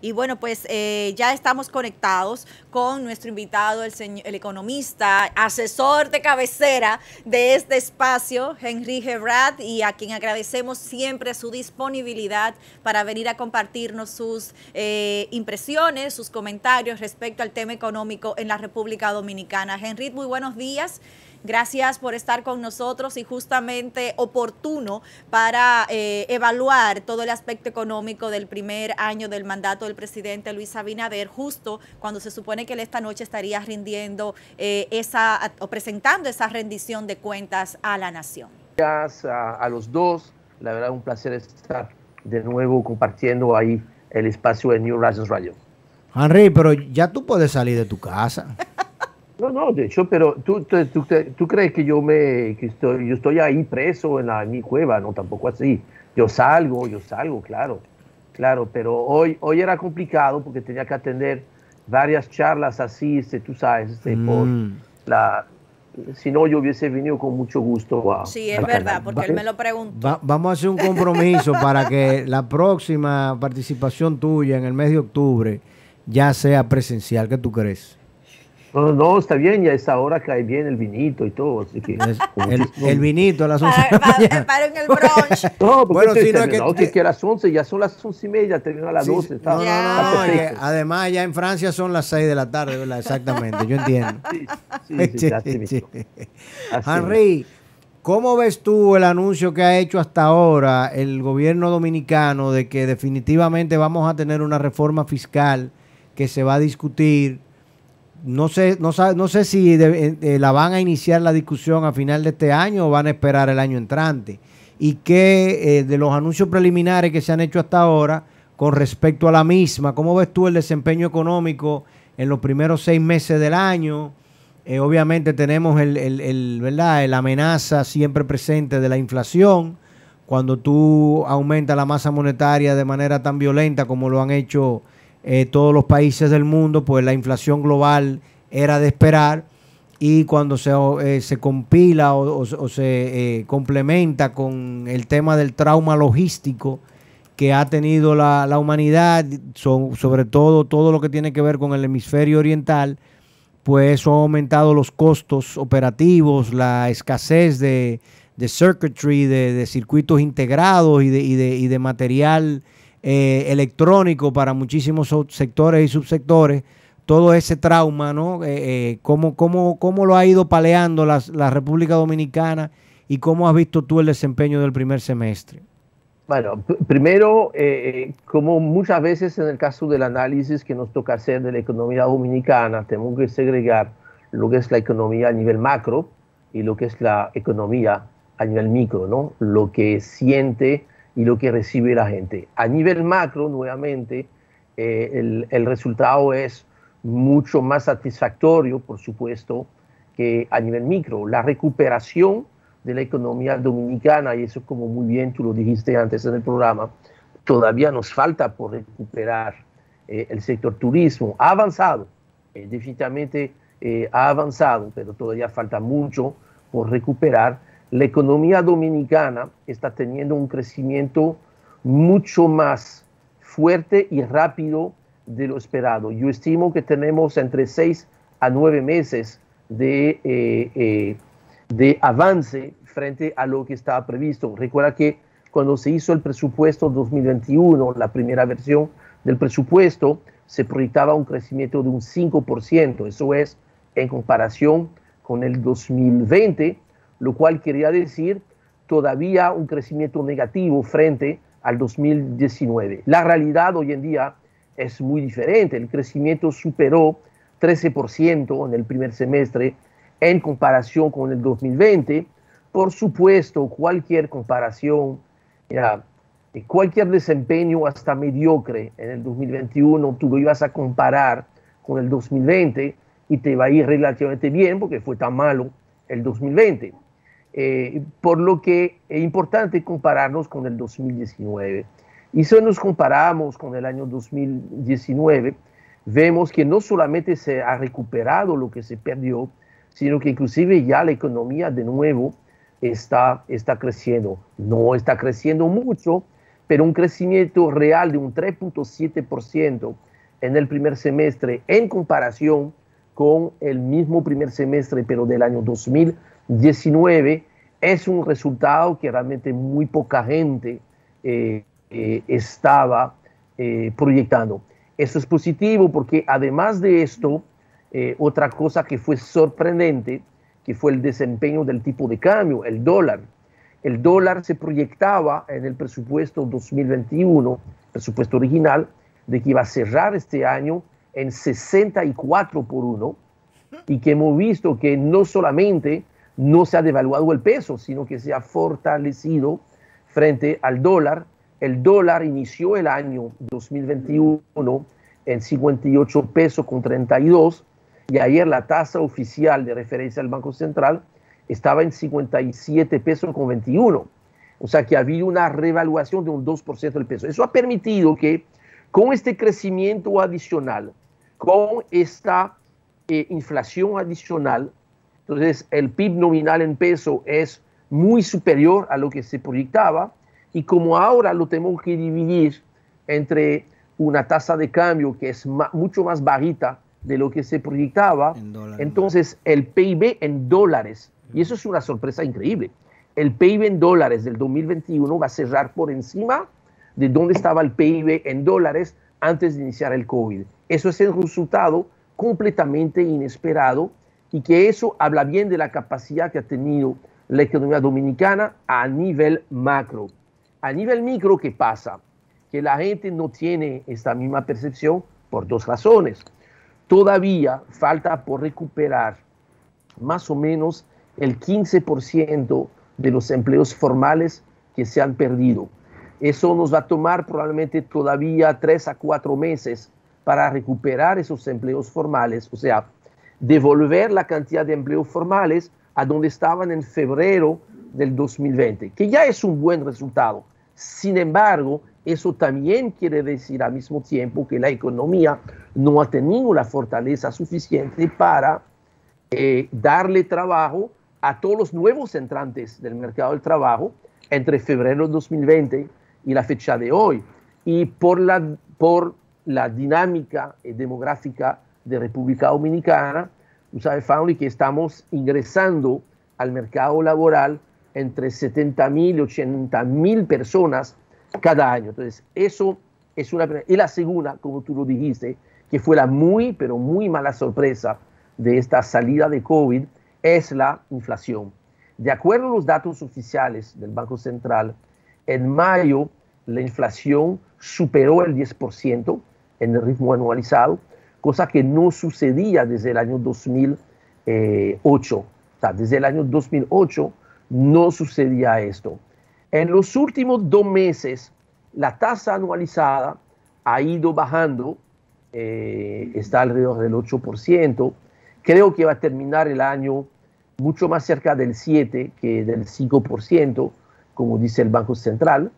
Y bueno, pues eh, ya estamos conectados con nuestro invitado, el, señor, el economista, asesor de cabecera de este espacio, Henry Gebrat, y a quien agradecemos siempre su disponibilidad para venir a compartirnos sus eh, impresiones, sus comentarios respecto al tema económico en la República Dominicana. Henry, muy buenos días. Gracias por estar con nosotros y justamente oportuno para eh, evaluar todo el aspecto económico del primer año del mandato del presidente Luis Abinader, justo cuando se supone que él esta noche estaría rindiendo eh, esa o presentando esa rendición de cuentas a la nación. Gracias a, los dos, la verdad un placer estar de nuevo compartiendo ahí el espacio de New Horizons Radio. Henry, pero ya tú puedes salir de tu casa. No, no, de hecho, pero tú, tú, tú, crees que yo me estoy, yo estoy ahí preso en, mi cueva, no, tampoco así. Yo salgo, yo salgo, claro, claro, pero hoy, hoy era complicado porque tenía que atender varias charlas así, este, tú sabes, este, mm. la, si no yo hubiese venido con mucho gusto. A, sí, es verdad, porque él me lo preguntó. vamos a hacer un compromiso para que la próxima participación tuya en el mes de octubre ya sea presencial, ¿qué tú crees? No, no, está bien, ya a esa hora cae bien el vinito y todo, así que... el, vinito a las 11 de la en el brunch. No, bueno, si no, es que, no, a las 11, ya son las 11 y media, termina a las doce. 12. Está, no, además ya en Francia son las 6 de la tarde, ¿verdad? Exactamente, yo entiendo. Sí, sí, Henry, ¿cómo ves tú el anuncio que ha hecho hasta ahora el gobierno dominicano de que definitivamente vamos a tener una reforma fiscal que se va a discutir no sé, no, no sé si eh, eh, la van a iniciar la discusión a final de este año o van a esperar el año entrante. Y que eh, de los anuncios preliminares que se han hecho hasta ahora con respecto a la misma, ¿cómo ves tú el desempeño económico en los primeros seis meses del año? obviamente tenemos el, ¿verdad? la amenaza siempre presente de la inflación. Cuando tú aumentas la masa monetaria de manera tan violenta como lo han hecho eh, todos los países del mundo, pues la inflación global era de esperar y cuando se, eh, se compila o, se eh, complementa con el tema del trauma logístico que ha tenido la, humanidad, sobre todo todo lo que tiene que ver con el hemisferio oriental, pues eso ha aumentado los costos operativos, la escasez de, circuitry, de, de circuitos integrados y de, y de, y de material eh, electrónico para muchísimos sectores y subsectores, todo ese trauma, ¿no? Eh, eh, cómo, lo ha ido paleando la, República Dominicana y cómo has visto tú el desempeño del primer semestre? Bueno, primero, como muchas veces en el caso del análisis que nos toca hacer de la economía dominicana, tenemos que segregar lo que es la economía a nivel macro y lo que es la economía a nivel micro, ¿no? Lo que siente y lo que recibe la gente. A nivel macro, nuevamente, eh, el, resultado es mucho más satisfactorio, por supuesto, que a nivel micro. La recuperación de la economía dominicana, y eso como muy bien tú lo dijiste antes en el programa, todavía nos falta por recuperar eh, el sector turismo. Ha avanzado, eh, definitivamente ha avanzado, pero todavía falta mucho por recuperar la economía dominicana está teniendo un crecimiento mucho más fuerte y rápido de lo esperado. Yo estimo que tenemos entre 6 a 9 meses de, eh, eh, de avance frente a lo que estaba previsto. Recuerda que cuando se hizo el presupuesto 2021, la primera versión del presupuesto, se proyectaba un crecimiento de un 5%. Eso es en comparación con el 2020, lo cual quería decir todavía un crecimiento negativo frente al 2019. La realidad hoy en día es muy diferente. El crecimiento superó 13% en el primer semestre en comparación con el 2020. Por supuesto, cualquier comparación, ya, eh, cualquier desempeño hasta mediocre en el 2021, tú lo ibas a comparar con el 2020 y te va a ir relativamente bien porque fue tan malo el 2020. Eh, por lo que es importante compararnos con el 2019. Y si nos comparamos con el año 2019, vemos que no solamente se ha recuperado lo que se perdió, sino que inclusive ya la economía de nuevo está, está creciendo. No está creciendo mucho, pero un crecimiento real de un 3.7% en el primer semestre en comparación con el mismo primer semestre, pero del año 2000. 19 es un resultado que realmente muy poca gente eh, eh, estaba eh, proyectando. Eso es positivo porque además de esto, otra cosa que fue sorprendente, que fue el desempeño del tipo de cambio, el dólar. El dólar se proyectaba en el presupuesto 2021, presupuesto original, de que iba a cerrar este año en 64 por 1 y que hemos visto que no solamente no se ha devaluado el peso, sino que se ha fortalecido frente al dólar. El dólar inició el año 2021 en 58 pesos con 32 y ayer la tasa oficial de referencia del Banco Central estaba en 57 pesos con 21. O sea que ha habido una revaluación de un 2% del peso. Eso ha permitido que con este crecimiento adicional, con esta eh, inflación adicional, entonces, el PIB nominal en peso es muy superior a lo que se proyectaba y como ahora lo tenemos que dividir entre una tasa de cambio que es mucho más bajita de lo que se proyectaba, entonces el PIB en dólares, y eso es una sorpresa increíble, el PIB en dólares del 2021 va a cerrar por encima de donde estaba el PIB en dólares antes de iniciar el COVID. Eso es el resultado completamente inesperado y que eso habla bien de la capacidad que ha tenido la economía dominicana a nivel macro. A nivel micro, ¿qué pasa? Que la gente no tiene esta misma percepción por dos razones. Todavía falta por recuperar más o menos el 15% de los empleos formales que se han perdido. Eso nos va a tomar probablemente todavía tres a cuatro meses para recuperar esos empleos formales, o sea, devolver la cantidad de empleos formales a donde estaban en febrero del 2020, que ya es un buen resultado. Sin embargo, eso también quiere decir al mismo tiempo que la economía no ha tenido la fortaleza suficiente para eh, darle trabajo a todos los nuevos entrantes del mercado del trabajo entre febrero del 2020 y la fecha de hoy. Y por la, por la dinámica eh, demográfica de República Dominicana, tú sabes, Family, que estamos ingresando al mercado laboral entre 70 mil y 80 mil personas cada año. Entonces, eso es una... Y la segunda, como tú lo dijiste, que fue la muy, pero muy mala sorpresa de esta salida de COVID, es la inflación. De acuerdo a los datos oficiales del Banco Central, en mayo la inflación superó el 10% en el ritmo anualizado cosa que no sucedía desde el año 2008. O sea, desde el año 2008 no sucedía esto. En los últimos dos meses, la tasa anualizada ha ido bajando, eh, está alrededor del 8%. Creo que va a terminar el año mucho más cerca del 7 que del 5%, como dice el Banco Central.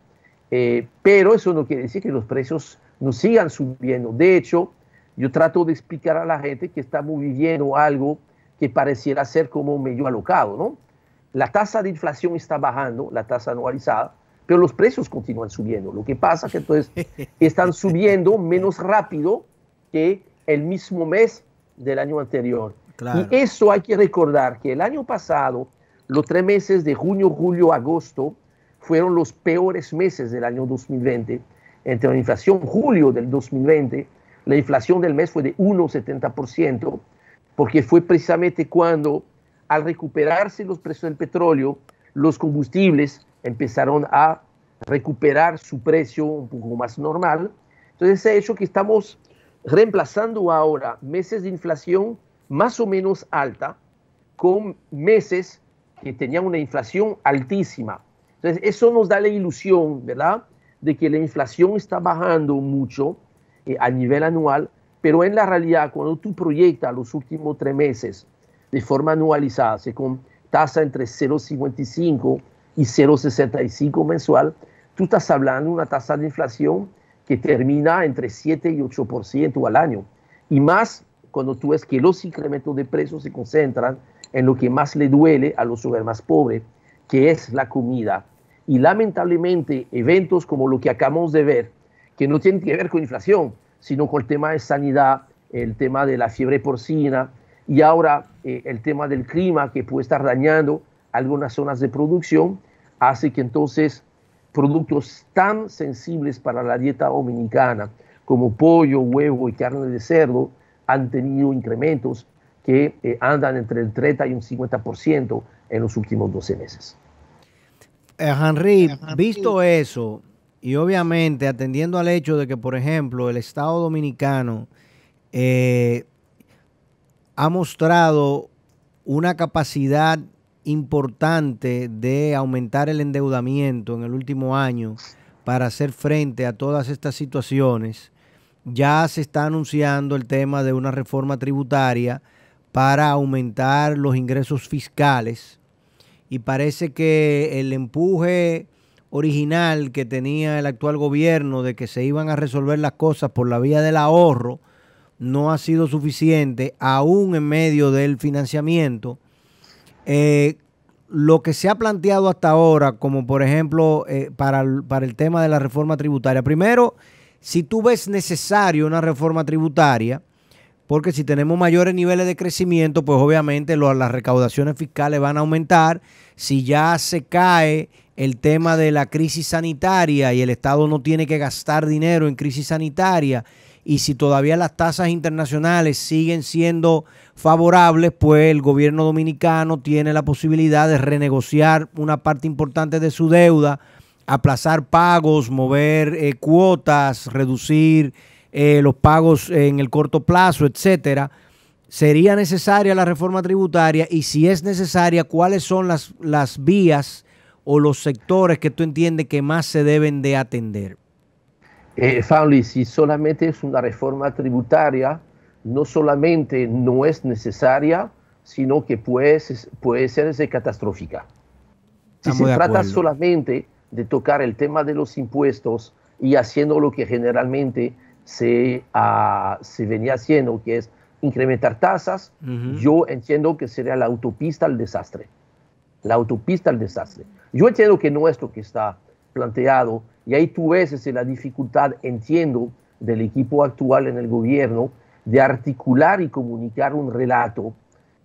Eh, pero eso no quiere decir que los precios no sigan subiendo. De hecho, yo trato de explicar a la gente que estamos viviendo algo que pareciera ser como medio alocado, ¿no? La tasa de inflación está bajando, la tasa anualizada, pero los precios continúan subiendo. Lo que pasa es que entonces están subiendo menos rápido que el mismo mes del año anterior. Y eso hay que recordar que el año pasado, los tres meses de junio, julio, agosto, fueron los peores meses del año 2020. Entre la inflación julio del 2020 la inflación del mes fue de 1,70%, porque fue precisamente cuando, al recuperarse los precios del petróleo, los combustibles empezaron a recuperar su precio un poco más normal. Entonces, ese hecho que estamos reemplazando ahora meses de inflación más o menos alta con meses que tenían una inflación altísima. Entonces, eso nos da la ilusión, ¿verdad?, de que la inflación está bajando mucho, eh, a nivel anual, pero en la realidad cuando tú proyectas los últimos tres meses de forma anualizada, con tasa entre 0,55 y 0,65 mensual, tú estás hablando de una tasa de inflación que termina entre 7 y 8% al año. Y más cuando tú ves que los incrementos de precios se concentran en lo que más le duele a los hogares más pobres, que es la comida. Y lamentablemente eventos como lo que acabamos de ver, que no tienen que ver con inflación, sino con el tema de sanidad, el tema de la fiebre porcina y ahora eh, el tema del clima que puede estar dañando algunas zonas de producción, hace que entonces productos tan sensibles para la dieta dominicana como pollo, huevo y carne de cerdo han tenido incrementos que eh, andan entre el 30 y un 50% en los últimos 12 meses. Eh, Henry, visto eso, y obviamente, atendiendo al hecho de que, por ejemplo, el Estado Dominicano eh, ha mostrado una capacidad importante de aumentar el endeudamiento en el último año para hacer frente a todas estas situaciones. Ya se está anunciando el tema de una reforma tributaria para aumentar los ingresos fiscales y parece que el empuje original que tenía el actual gobierno de que se iban a resolver las cosas por la vía del ahorro no ha sido suficiente, aún en medio del financiamiento. Eh, lo que se ha planteado hasta ahora, como por ejemplo eh, para, el, para el tema de la reforma tributaria, primero, si tú ves necesario una reforma tributaria, porque si tenemos mayores niveles de crecimiento, pues obviamente las recaudaciones fiscales van a aumentar. Si ya se cae el tema de la crisis sanitaria y el Estado no tiene que gastar dinero en crisis sanitaria, y si todavía las tasas internacionales siguen siendo favorables, pues el gobierno dominicano tiene la posibilidad de renegociar una parte importante de su deuda, aplazar pagos, mover eh, cuotas, reducir eh, los pagos en el corto plazo, etcétera. ¿Sería necesaria la reforma tributaria? Y si es necesaria, ¿cuáles son las, vías o los sectores que tú entiendes que más se deben de atender? Eh, si solamente es una reforma tributaria, no solamente no es necesaria, sino que puede, puede ser catastrófica. Si se trata solamente de tocar el tema de los impuestos y haciendo lo que generalmente se, ah, venía haciendo, que es incrementar tasas, yo entiendo que sería la autopista al desastre. La autopista al desastre. Yo entiendo que no es lo que está planteado, y ahí tú ves esa, este, la dificultad, entiendo, del equipo actual en el gobierno de articular y comunicar un relato,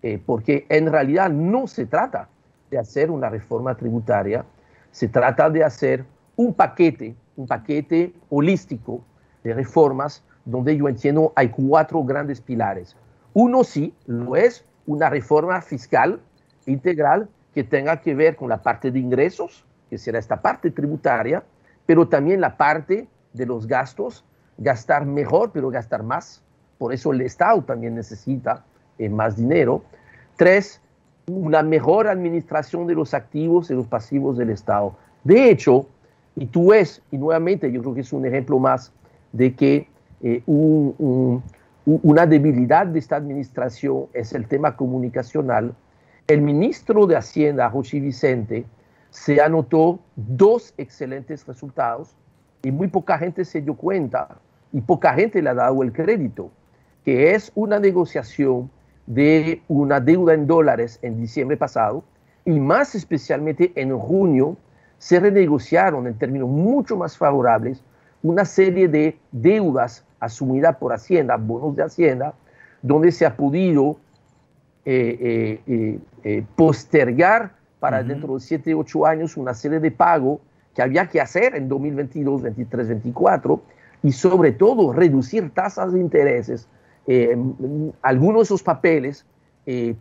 eh, porque en realidad no se trata de hacer una reforma tributaria, se trata de hacer un paquete, un paquete holístico de reformas donde yo entiendo hay cuatro grandes pilares. Uno sí lo es una reforma fiscal integral que tenga que ver con la parte de ingresos, que será esta parte tributaria, pero también la parte de los gastos, gastar mejor, pero gastar más. Por eso el Estado también necesita eh, más dinero. Tres, una mejor administración de los activos y los pasivos del Estado. De hecho, y tú ves, y nuevamente yo creo que es un ejemplo más de que eh, una debilidad de esta administración es el tema comunicacional, el ministro de Hacienda, José Vicente, se anotó dos excelentes resultados y muy poca gente se dio cuenta y poca gente le ha dado el crédito, que es una negociación de una deuda en dólares en diciembre pasado y más especialmente en junio se renegociaron en términos mucho más favorables una serie de deudas asumidas por Hacienda, bonos de Hacienda, donde se ha podido eh, eh, eh, postergar para dentro de 7, ocho años una serie de pagos que había que hacer en 2022, 23, 24 y sobre todo reducir tasas de intereses. Em, algunos de esos papeles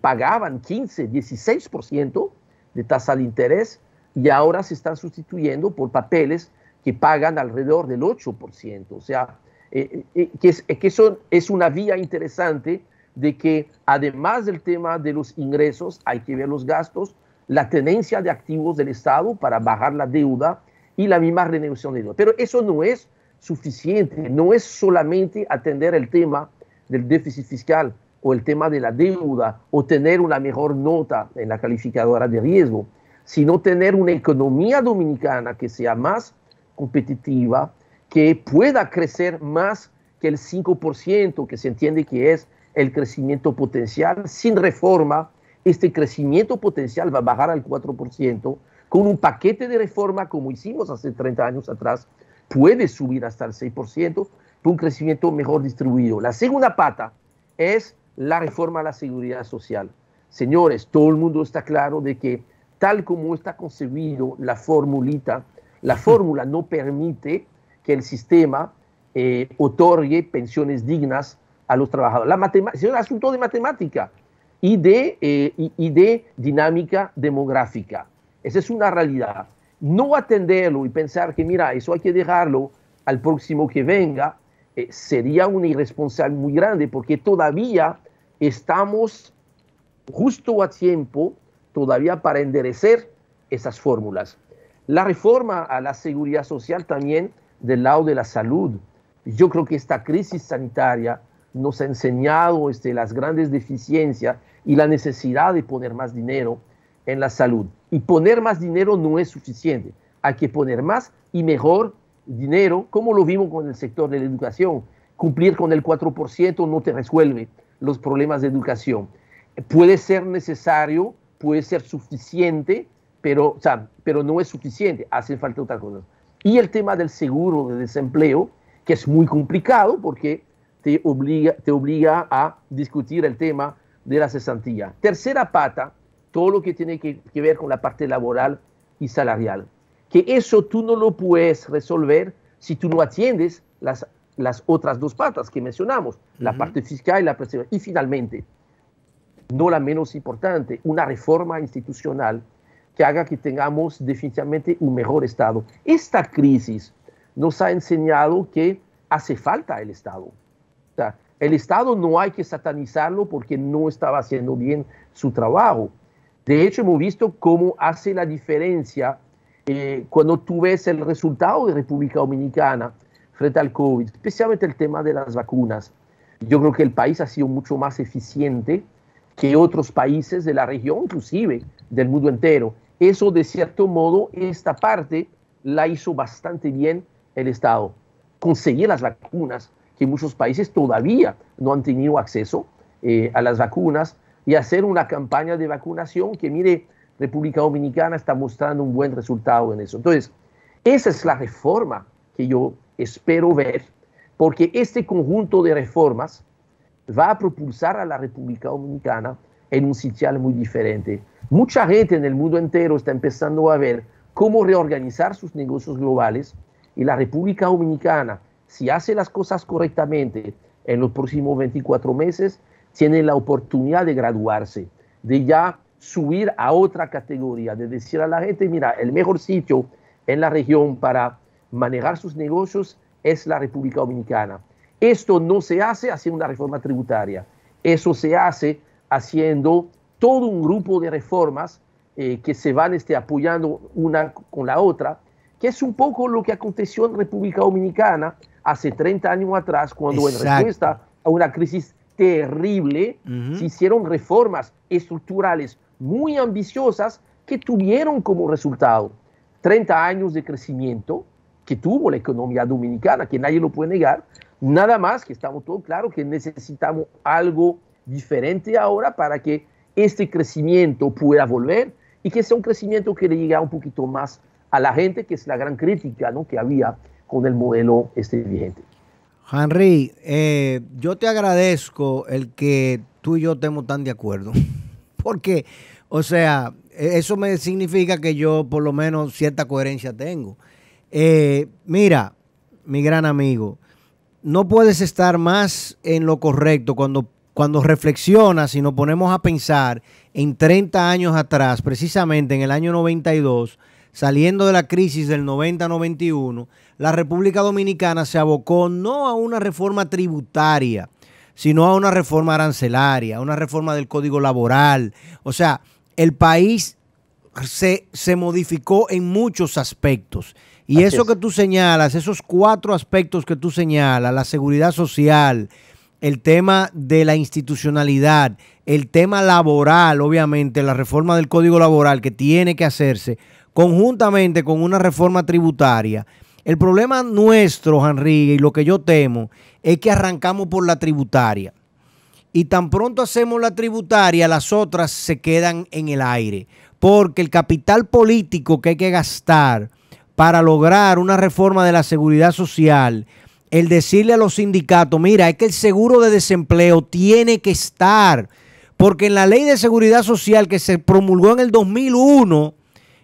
pagaban 15, 16% de tasa de interés y ahora se están sustituyendo por papeles que pagan alrededor del 8%. O sea, eh, eh, eh, que, es, que es una vía interesante de que además del tema de los ingresos, hay que ver los gastos, la tenencia de activos del Estado para bajar la deuda y la misma renegociación de deuda. Pero eso no es suficiente, no es solamente atender el tema del déficit fiscal o el tema de la deuda o tener una mejor nota en la calificadora de riesgo, sino tener una economía dominicana que sea más competitiva que pueda crecer más que el 5%, que se entiende que es el crecimiento potencial. Sin reforma, este crecimiento potencial va a bajar al 4%. Con un paquete de reforma, como hicimos hace 30 años atrás, puede subir hasta el 6%, con un crecimiento mejor distribuido. La segunda pata es la reforma a la seguridad social. Señores, todo el mundo está claro de que tal como está concebido la formulita la fórmula no permite que el sistema eh, otorgue pensiones dignas a los trabajadores. La es un asunto de matemática y de, eh, y, de dinámica demográfica. Esa es una realidad. No atenderlo y pensar que, mira, eso hay que dejarlo al próximo que venga, eh, sería una irresponsabilidad muy grande porque todavía estamos justo a tiempo todavía para enderecer esas fórmulas. La reforma a la seguridad social también del lado de la salud. Yo creo que esta crisis sanitaria nos ha enseñado este, las grandes deficiencias y la necesidad de poner más dinero en la salud. Y poner más dinero no es suficiente. Hay que poner más y mejor dinero, como lo vimos con el sector de la educación. Cumplir con el 4% no te resuelve los problemas de educación. Puede ser necesario, puede ser suficiente, pero, o sea, pero no es suficiente, hace falta otra cosa. Y el tema del seguro de desempleo, que es muy complicado porque te obliga, te obliga a discutir el tema de la cesantía. Tercera pata, todo lo que tiene que, ver con la parte laboral y salarial. Que eso tú no lo puedes resolver si tú no atiendes las, las otras dos patas que mencionamos, la parte fiscal y la presión. Y finalmente, no la menos importante, una reforma institucional que haga que tengamos definitivamente un mejor Estado. Esta crisis nos ha enseñado que hace falta el Estado. el Estado no hay que satanizarlo porque no estaba haciendo bien su trabajo. De hecho, hemos visto cómo hace la diferencia eh, cuando tú ves el resultado de República Dominicana frente al COVID, especialmente el tema de las vacunas. Yo creo que el país ha sido mucho más eficiente que otros países de la región, inclusive del mundo entero. Eso, de cierto modo, esta parte la hizo bastante bien el Estado. Conseguir las vacunas, que muchos países todavía no han tenido acceso eh, a las vacunas, y hacer una campaña de vacunación que, mire, República Dominicana está mostrando un buen resultado en eso. Entonces, esa es la reforma que yo espero ver, porque este conjunto de reformas va a propulsar a la República Dominicana en un sitio muy diferente. Mucha gente en el mundo entero está empezando a ver cómo reorganizar sus negocios globales y la República Dominicana, si hace las cosas correctamente en los próximos 24 meses, tiene la oportunidad de graduarse, de ya subir a otra categoría, de decir a la gente, mira, el mejor sitio en la región para manejar sus negocios es la República Dominicana. Esto no se hace haciendo una reforma tributaria, eso se hace haciendo todo un grupo de reformas eh, que se van este, apoyando una con la otra, que es un poco lo que aconteció en República Dominicana hace 30 años atrás, cuando en respuesta a una crisis terrible, se hicieron reformas estructurales muy ambiciosas que tuvieron como resultado 30 años de crecimiento que tuvo la economía dominicana, que nadie lo puede negar, nada más que estamos todos claros que necesitamos algo diferente ahora para que este crecimiento pueda volver y que sea un crecimiento que le llegue un poquito más a la gente, que es la gran crítica que había con el modelo este vigente. Henry, eh, yo te agradezco el que tú y yo estemos tan de acuerdo, porque, o sea, e-, eso me significa que yo por lo menos cierta coherencia tengo. Eh, mira, mi gran amigo, no puedes estar más en lo correcto cuando cuando reflexionas y nos ponemos a pensar en 30 años atrás, precisamente en el año 92, saliendo de la crisis del 90-91, la República Dominicana se abocó no a una reforma tributaria, sino a una reforma arancelaria, a una reforma del código laboral. O sea, el país se, modificó en muchos aspectos. Y eso que tú señalas, esos cuatro aspectos que tú señalas, la seguridad social, el tema de la institucionalidad, el tema laboral, obviamente, la reforma del código laboral que tiene que hacerse conjuntamente con una reforma tributaria. El problema nuestro, Henry, y lo que yo temo, es que arrancamos por la tributaria. Y tan pronto hacemos la tributaria, las otras se quedan en el aire. Porque el capital político que hay que gastar para lograr una reforma de la seguridad social, el decirle a los sindicatos, mira, es que el seguro de desempleo tiene que estar, porque en la ley de seguridad social que se promulgó en el 2001,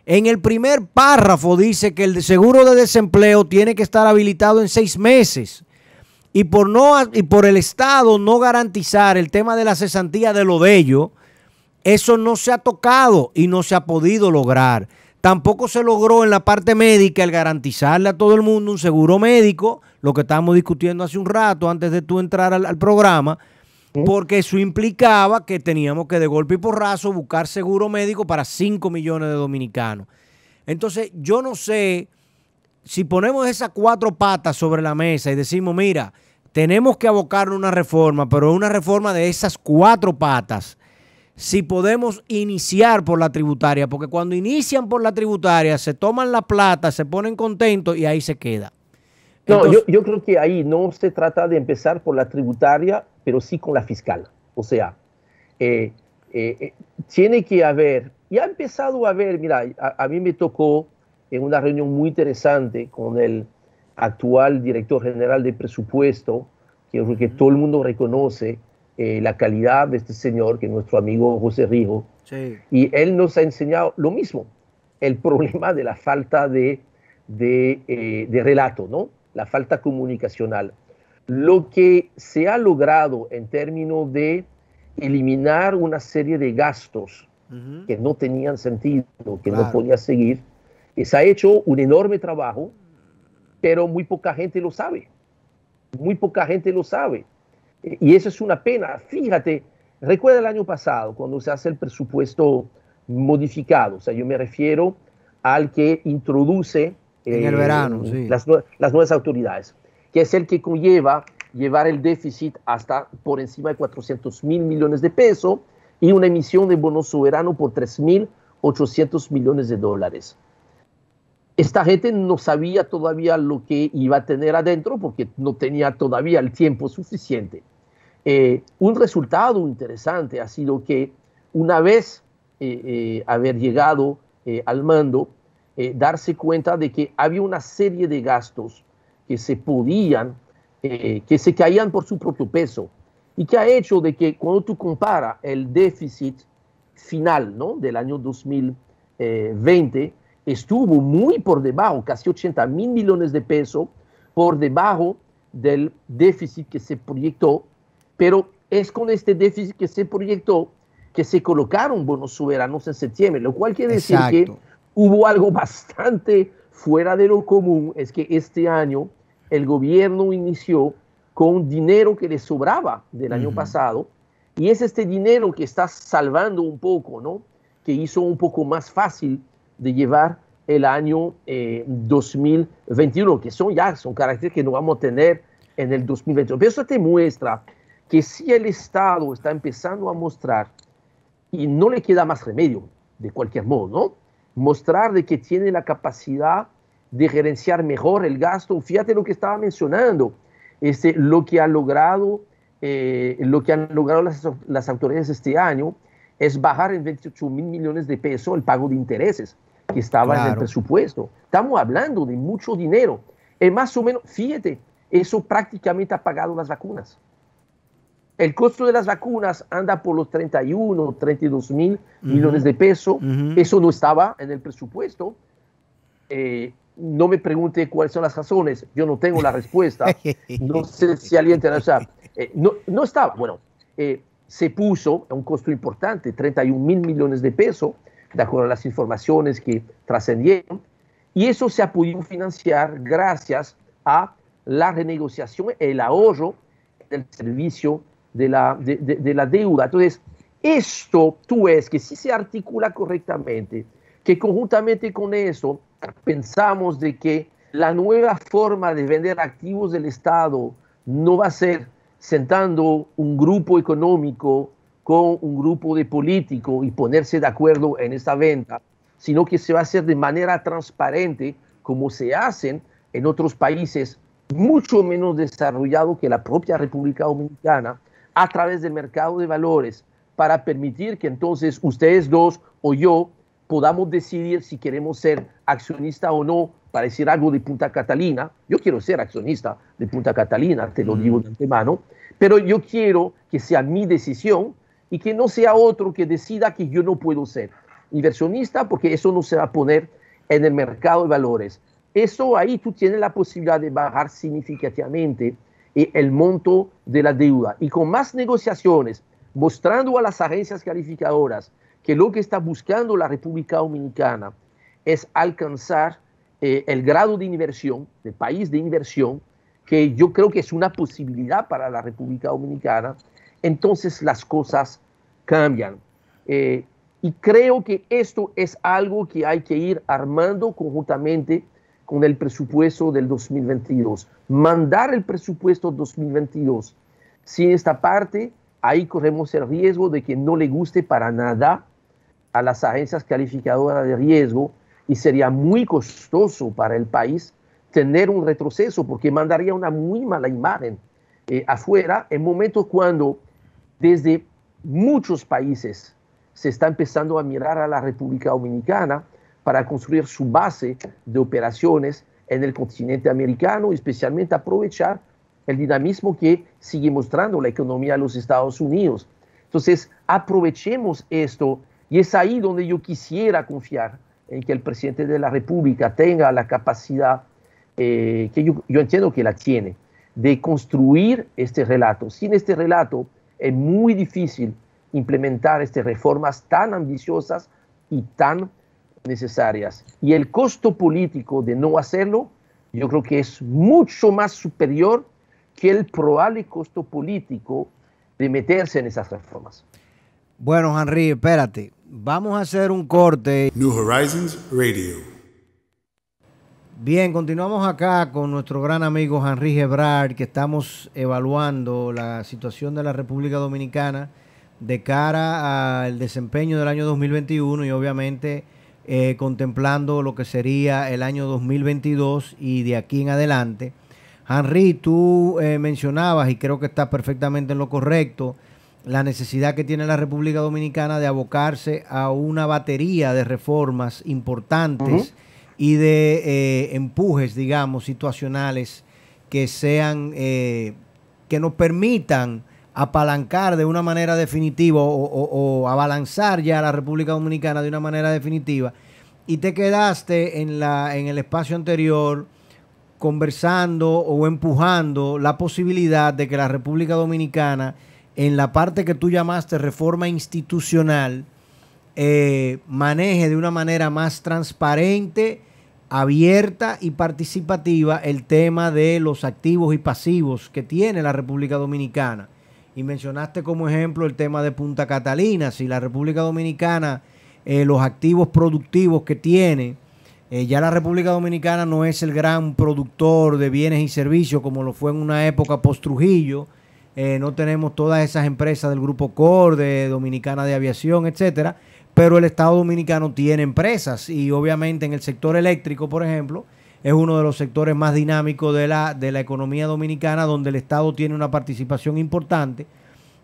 en el primer párrafo dice que el seguro de desempleo tiene que estar habilitado en seis meses. Y por, no, y por el Estado no garantizar el tema de la cesantía de lo bello, eso no se ha tocado y no se ha podido lograr. Tampoco se logró en la parte médica el garantizarle a todo el mundo un seguro médico lo que estábamos discutiendo hace un rato antes de tú entrar al, programa, porque eso implicaba que teníamos que de golpe y porrazo buscar seguro médico para 5 millones de dominicanos. Entonces, yo no sé si ponemos esas cuatro patas sobre la mesa y decimos, mira, tenemos que abocar una reforma, pero una reforma de esas cuatro patas. Si podemos iniciar por la tributaria, porque cuando inician por la tributaria, se toman la plata, se ponen contentos y ahí se queda no, yo, creo que ahí no se trata de empezar por la tributaria, pero sí con la fiscal. O sea, eh, eh, eh, tiene que haber, y ha empezado a haber, mira, a, mí me tocó en una reunión muy interesante con el actual director general de presupuesto, que creo que todo el mundo reconoce la calidad de este señor, que es nuestro amigo José Rigo, y él nos ha enseñado lo mismo, el problema de la falta de, de relato, ¿no? la falta comunicacional. Lo que se ha logrado en términos de eliminar una serie de gastos que no tenían sentido, que no podía seguir, se ha hecho un enorme trabajo, pero muy poca gente lo sabe. Muy poca gente lo sabe. Y eso es una pena. Fíjate, recuerda el año pasado, cuando se hace el presupuesto modificado, o sea, yo me refiero al que introduce en el eh, verano, eh, sí. las, nuevas autoridades, que es el que conlleva llevar el déficit hasta por encima de 400 mil millones de pesos y una emisión de bonos soberano por 3.800 millones de dólares. Esta gente no sabía todavía lo que iba a tener adentro porque no tenía todavía el tiempo suficiente. Eh, un resultado interesante ha sido que una vez haber llegado al mando, eh, darse cuenta de que había una serie de gastos que se podían, eh, que se caían por su propio peso y que ha hecho de que cuando tú comparas el déficit final ¿no? del año 2020, estuvo muy por debajo, casi 80 mil millones de pesos, por debajo del déficit que se proyectó, pero es con este déficit que se proyectó que se colocaron bonos soberanos en septiembre, lo cual quiere decir que hubo algo bastante fuera de lo común, es que este año el gobierno inició con dinero que le sobraba del año pasado, y es este dinero que está salvando un poco, ¿no? Que hizo un poco más fácil de llevar el año 2021, eh, que son ya, son caracteres que no vamos a tener en el 2021. Pero eso te muestra que si el Estado está empezando a mostrar y no le queda más remedio, de cualquier modo, ¿no? mostrar de que tiene la capacidad de gerenciar mejor el gasto. Fíjate lo que estaba mencionando, este, lo que ha logrado, eh, lo que han logrado las, autoridades este año es bajar en 28 mil millones de pesos el pago de intereses que estaba en el presupuesto. Estamos hablando de mucho dinero. Es eh, más o menos, fíjate, eso prácticamente ha pagado las vacunas. El costo de las vacunas anda por los 31, 32 mil millones de pesos. Eso no estaba en el presupuesto. Eh, no me pregunte cuáles son las razones. Yo no tengo la respuesta. No sé si alguien O eh, no, estaba. Bueno, eh, se puso a un costo importante, 31 mil millones de pesos, de acuerdo a las informaciones que trascendieron. Y eso se ha podido financiar gracias a la renegociación, el ahorro del servicio de la, de, la deuda. Entonces, esto tú ves que si se articula correctamente, que conjuntamente con eso pensamos de que la nueva forma de vender activos del Estado no va a ser sentando un grupo económico con un grupo de políticos y ponerse de acuerdo en esta venta, sino que se va a hacer de manera transparente como se hacen en otros países mucho menos desarrollados que la propia República Dominicana, a través del mercado de valores para permitir que entonces ustedes dos o yo podamos decidir si queremos ser accionista o no, para decir algo de Punta Catalina. Yo quiero ser accionista de Punta Catalina, te lo mm. digo de antemano, pero yo quiero que sea mi decisión y que no sea otro que decida que yo no puedo ser inversionista porque eso no se va a poner en el mercado de valores. Eso ahí tú tienes la posibilidad de bajar significativamente el monto de la deuda. Y con más negociaciones, mostrando a las agencias calificadoras que lo que está buscando la República Dominicana es alcanzar eh, el grado de inversión, de país de inversión, que yo creo que es una posibilidad para la República Dominicana, entonces las cosas cambian. Eh, y creo que esto es algo que hay que ir armando conjuntamente con el presupuesto del 2022. Mandar el presupuesto 2022. Sin esta parte, ahí corremos el riesgo de que no le guste para nada a las agencias calificadoras de riesgo y sería muy costoso para el país tener un retroceso porque mandaría una muy mala imagen eh, afuera en momentos cuando desde muchos países se está empezando a mirar a la República Dominicana para construir su base de operaciones en el continente americano, especialmente aprovechar el dinamismo que sigue mostrando la economía de los Estados Unidos. Entonces, aprovechemos esto y es ahí donde yo quisiera confiar en que el presidente de la República tenga la capacidad, eh, que yo, yo entiendo que la tiene, de construir este relato. Sin este relato es muy difícil implementar estas reformas tan ambiciosas y tan necesarias. Y el costo político de no hacerlo, yo creo que es mucho más superior que el probable costo político de meterse en esas reformas. Bueno, Henry, espérate. Vamos a hacer un corte. New Horizons Radio. Bien, continuamos acá con nuestro gran amigo Henry Gebrard, que estamos evaluando la situación de la República Dominicana de cara al desempeño del año 2021 y obviamente eh, contemplando lo que sería el año 2022 y de aquí en adelante. Henry, tú eh, mencionabas, y creo que está perfectamente en lo correcto, la necesidad que tiene la República Dominicana de abocarse a una batería de reformas importantes y de eh, empujes, digamos, situacionales que sean, que nos permitan apalancar de una manera definitiva o, abalanzar ya la República Dominicana de una manera definitiva y te quedaste en, la, en el espacio anterior conversando o empujando la posibilidad de que la República Dominicana, en la parte que tú llamaste reforma institucional, eh, maneje de una manera más transparente, abierta y participativa el tema de los activos y pasivos que tiene la República Dominicana. Y mencionaste como ejemplo el tema de Punta Catalina. Si la República Dominicana, eh, los activos productivos que tiene, eh, ya la República Dominicana no es el gran productor de bienes y servicios como lo fue en una época post-Trujillo. Eh, no tenemos todas esas empresas del Grupo Core, Dominicana de Aviación, etcétera. Pero el Estado Dominicano tiene empresas y obviamente en el sector eléctrico, por ejemplo, es uno de los sectores más dinámicos de la, economía dominicana, donde el Estado tiene una participación importante.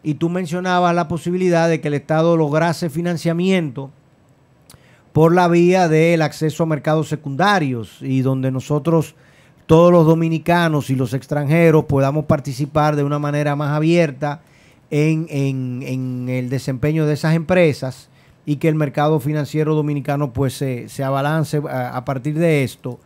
Y tú mencionabas la posibilidad de que el Estado lograse financiamiento por la vía del acceso a mercados secundarios y donde nosotros, todos los dominicanos y los extranjeros, podamos participar de una manera más abierta en, el desempeño de esas empresas y que el mercado financiero dominicano pues se, abalance a, partir de esto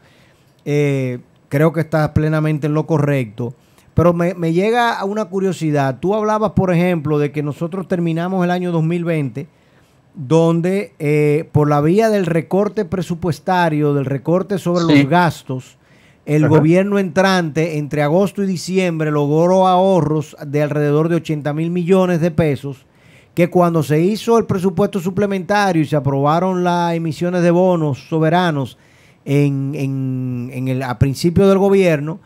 eh, creo que estás plenamente en lo correcto. Pero me, llega a una curiosidad. Tú hablabas, por ejemplo, de que nosotros terminamos el año 2020, donde eh, por la vía del recorte presupuestario, del recorte sobre los gastos, el gobierno entrante entre agosto y diciembre logró ahorros de alrededor de 80 mil millones de pesos, que cuando se hizo el presupuesto suplementario y se aprobaron las emisiones de bonos soberanos, en, el, a principio del gobierno,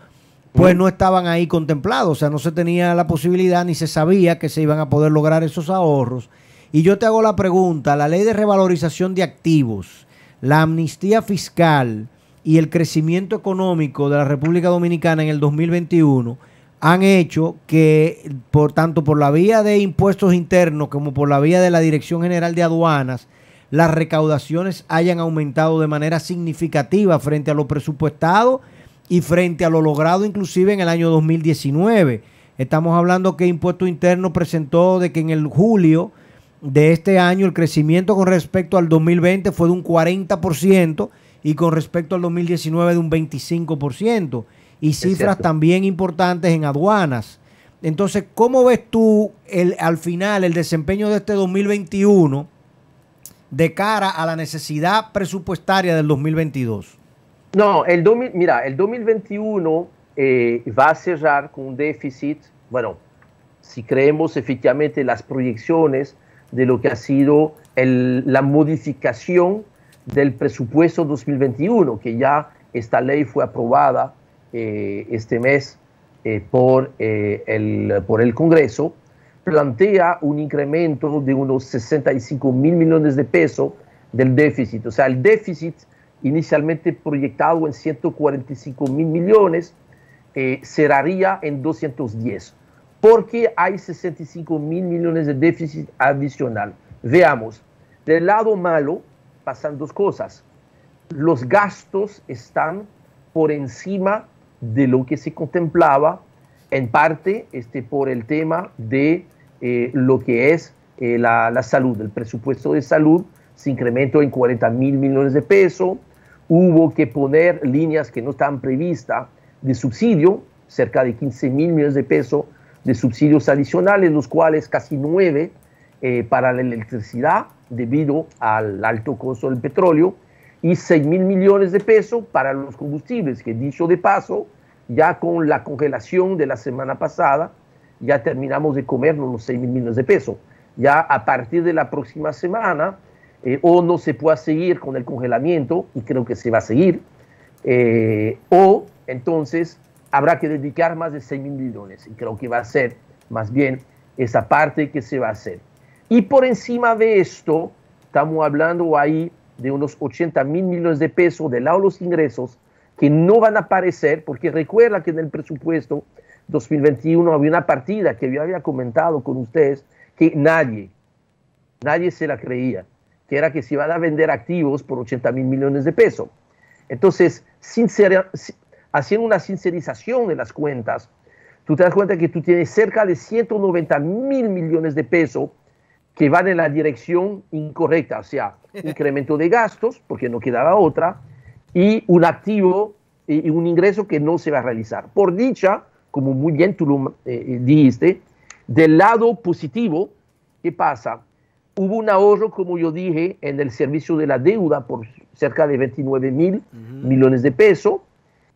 pues no estaban ahí contemplados, o sea, no se tenía la posibilidad ni se sabía que se iban a poder lograr esos ahorros. Y yo te hago la pregunta, la ley de revalorización de activos, la amnistía fiscal y el crecimiento económico de la República Dominicana en el 2021 han hecho que, por tanto por la vía de impuestos internos como por la vía de la Dirección General de Aduanas, las recaudaciones hayan aumentado de manera significativa frente a lo presupuestado y frente a lo logrado inclusive en el año 2019. Estamos hablando que Impuesto Interno presentó de que en el julio de este año el crecimiento con respecto al 2020 fue de un 40% y con respecto al 2019 de un 25% y cifras también importantes en aduanas. Entonces, ¿cómo ves tú el, al final el desempeño de este 2021 de cara a la necesidad presupuestaria del 2022? No, el mira, el 2021 eh, va a cerrar con un déficit, bueno, si creemos efectivamente las proyecciones de lo que ha sido la modificación del presupuesto 2021, que ya esta ley fue aprobada eh, este mes eh, por, el, por el Congreso, plantea un incremento de unos 65 mil millones de pesos del déficit. O sea, el déficit inicialmente proyectado en 145 mil millones eh, cerraría en 210, porque hay 65 mil millones de déficit adicional. Veamos, del lado malo pasan dos cosas. Los gastos están por encima de lo que se contemplaba, en parte este, por el tema de eh, lo que es eh, la, salud. El presupuesto de salud se incrementó en 40 mil millones de pesos. Hubo que poner líneas que no estaban previstas de subsidio, cerca de 15 mil millones de pesos de subsidios adicionales, los cuales casi nueve eh, para la electricidad debido al alto costo del petróleo y 6 mil millones de pesos para los combustibles, que dicho de paso, ya con la congelación de la semana pasada, ya terminamos de comer los 6 mil millones de pesos. Ya a partir de la próxima semana, eh, o no se puede seguir con el congelamiento, y creo que se va a seguir, eh, o entonces habrá que dedicar más de 6 mil millones, y creo que va a ser más bien esa parte que se va a hacer. Y por encima de esto, estamos hablando ahí de unos 80 mil millones de pesos del lado de los ingresos que no van a aparecer, porque recuerda que en el presupuesto 2021 había una partida que yo había comentado con ustedes que nadie, nadie se la creía, que era que se iban a vender activos por 80 mil millones de pesos. Entonces, haciendo una sincerización de las cuentas, tú te das cuenta que tú tienes cerca de 190 mil millones de pesos que van en la dirección incorrecta, o sea, incremento de gastos, porque no quedaba otra, y un activo y un ingreso que no se va a realizar. Por dicha, como muy bien tú eh, eh, dijiste, del lado positivo, ¿qué pasa? Hubo un ahorro, como yo dije, en el servicio de la deuda por cerca de 29 mil millones de pesos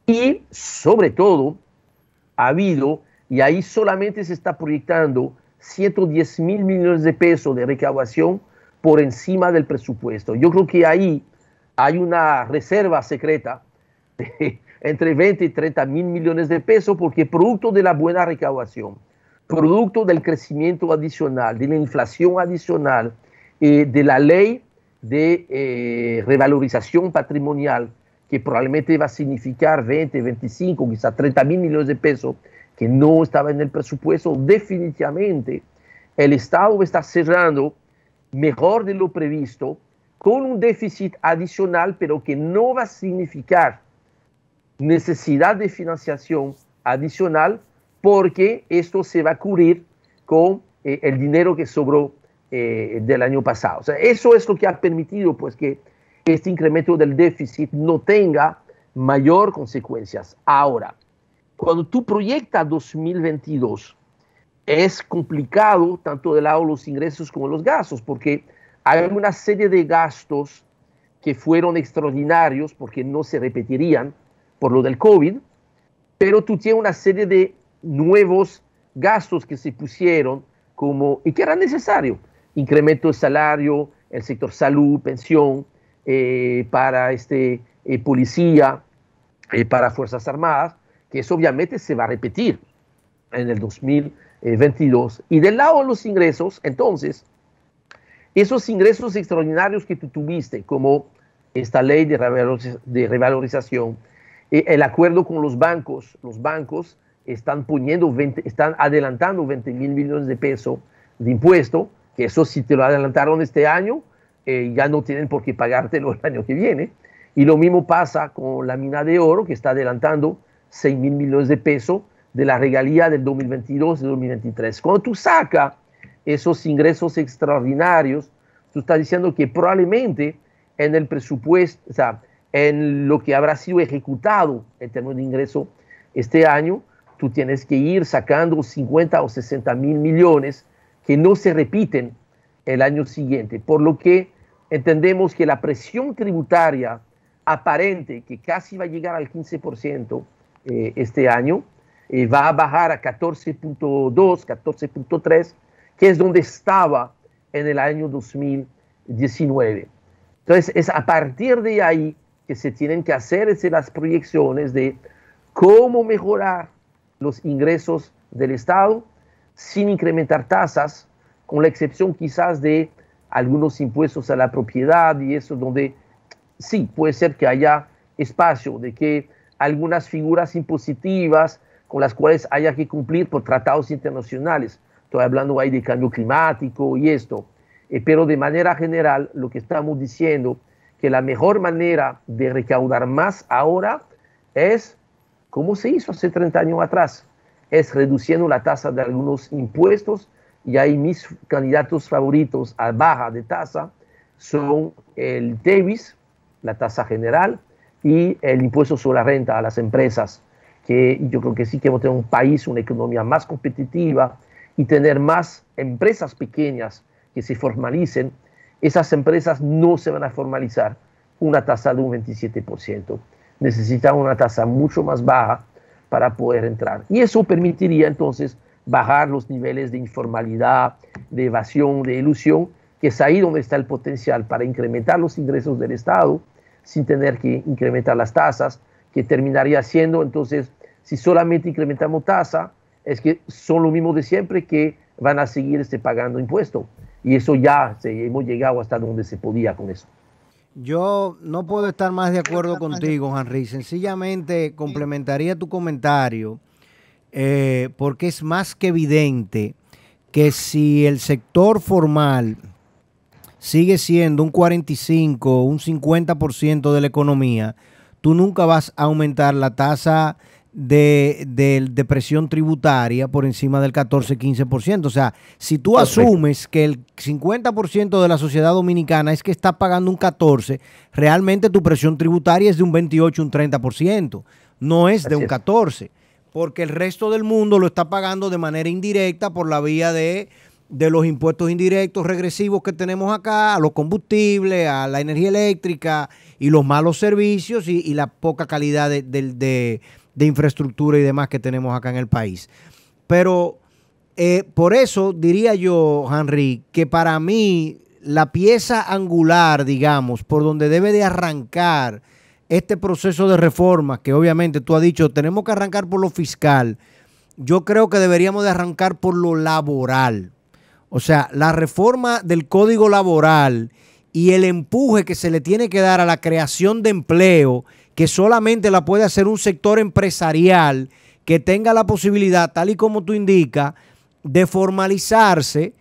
y sobre todo ha habido, y ahí solamente se está proyectando 110 mil millones de pesos de recaudación por encima del presupuesto. Yo creo que ahí hay una reserva secreta entre 20 y 30 mil millones de pesos, porque producto de la buena recaudación, producto del crecimiento adicional, de la inflación adicional, eh, de la ley de eh, revalorización patrimonial, que probablemente va a significar 20, 25, quizá 30 mil millones de pesos, que no estaba en el presupuesto, definitivamente el Estado está cerrando mejor de lo previsto, con un déficit adicional, pero que no va a significar necesidad de financiación adicional porque esto se va a cubrir con eh, el dinero que sobró eh, del año pasado. eso es lo que ha permitido pues, que este incremento del déficit no tenga mayor consecuencias. Ahora, cuando tú proyectas 2022, es complicado tanto del lado de los ingresos como de los gastos, porque hay una serie de gastos que fueron extraordinarios porque no se repetirían, por lo del COVID, pero tú tienes una serie de nuevos gastos que se pusieron como, y que eran necesarios, incremento de salario, el sector salud, pensión, eh, para este, eh, policía, eh, para Fuerzas Armadas, que eso obviamente se va a repetir en el 2022. Y del lado de los ingresos, entonces, esos ingresos extraordinarios que tú tuviste, como esta ley de, de revalorización, el acuerdo con los bancos, los bancos están poniendo están adelantando 20 mil millones de pesos de impuesto, que eso si te lo adelantaron este año, eh, ya no tienen por qué pagártelo el año que viene. Y lo mismo pasa con la mina de oro, que está adelantando 6 mil millones de pesos de la regalía del 2022 y 2023. Cuando tú sacas esos ingresos extraordinarios, tú estás diciendo que probablemente en el presupuesto, o sea, en lo que habrá sido ejecutado en términos de ingreso este año, tú tienes que ir sacando 50 o 60 mil millones que no se repiten el año siguiente. Por lo que entendemos que la presión tributaria aparente, que casi va a llegar al 15% eh, este año, eh, va a bajar a 14.2, 14.3, que es donde estaba en el año 2019. Entonces, es a partir de ahí que se tienen que hacer es las proyecciones de cómo mejorar los ingresos del Estado sin incrementar tasas, con la excepción quizás de algunos impuestos a la propiedad y eso donde sí puede ser que haya espacio de que algunas figuras impositivas con las cuales haya que cumplir por tratados internacionales. Estoy hablando ahí de cambio climático y esto. Eh, pero de manera general, lo que estamos diciendo que la mejor manera de recaudar más ahora es como se hizo hace 30 años atrás, es reduciendo la tasa de algunos impuestos y ahí mis candidatos favoritos a baja de tasa son el Davis la tasa general, y el impuesto sobre la renta a las empresas, que yo creo que sí que vamos a tener un país, una economía más competitiva y tener más empresas pequeñas que se formalicen esas empresas no se van a formalizar una tasa de un 27%. Necesitan una tasa mucho más baja para poder entrar. Y eso permitiría entonces bajar los niveles de informalidad, de evasión, de ilusión, que es ahí donde está el potencial para incrementar los ingresos del Estado sin tener que incrementar las tasas, que terminaría siendo entonces, si solamente incrementamos tasa, es que son lo mismo de siempre que van a seguir este, pagando impuestos y eso ya hemos llegado hasta donde se podía con eso. Yo no puedo estar más de acuerdo contigo, Henry. Sencillamente complementaría tu comentario eh, porque es más que evidente que si el sector formal sigue siendo un 45, un 50% de la economía, tú nunca vas a aumentar la tasa de, presión depresión tributaria por encima del 14-15%. O sea, si tú asumes que el 50% de la sociedad dominicana es que está pagando un 14%, realmente tu presión tributaria es de un 28, un 30%, no es de un 14%, porque el resto del mundo lo está pagando de manera indirecta por la vía de los impuestos indirectos regresivos que tenemos acá, a los combustibles, a la energía eléctrica y los malos servicios y, la poca calidad de, de infraestructura y demás que tenemos acá en el país. Pero eh, por eso diría yo, Henry, que para mí la pieza angular, digamos, por donde debe de arrancar este proceso de reforma, que obviamente tú has dicho, tenemos que arrancar por lo fiscal, yo creo que deberíamos de arrancar por lo laboral. O sea, la reforma del código laboral y el empuje que se le tiene que dar a la creación de empleo que solamente la puede hacer un sector empresarial que tenga la posibilidad, tal y como tú indicas, de formalizarse,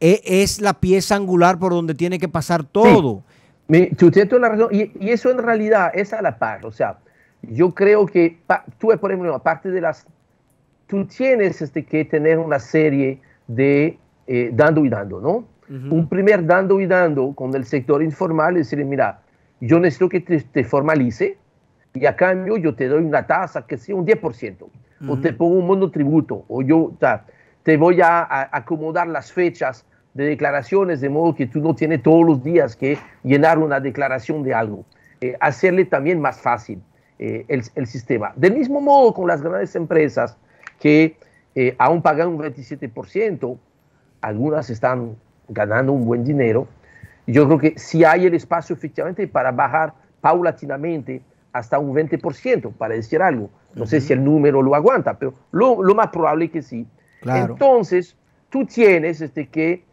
e-, es la pieza angular por donde tiene que pasar todo. Y, eso en realidad es a la par. O sea, yo creo que tú, por ejemplo, aparte de las... Tú tienes este, que tener una serie de eh, dando y dando, ¿no? Un primer dando y dando con el sector informal, y decir, mira, yo necesito que te formalice, y a cambio yo te doy una tasa que sea un 10%, o te pongo un monotributo, o yo te voy a, acomodar las fechas de declaraciones, de modo que tú no tienes todos los días que llenar una declaración de algo. Eh, hacerle también más fácil eh, el, sistema. Del mismo modo con las grandes empresas que eh, aún pagan un 27%, algunas están ganando un buen dinero. Yo creo que si hay el espacio efectivamente para bajar paulatinamente hasta un 20%, para decir algo. No sé si el número lo aguanta, pero lo, más probable es que sí. Entonces, tú tienes este, que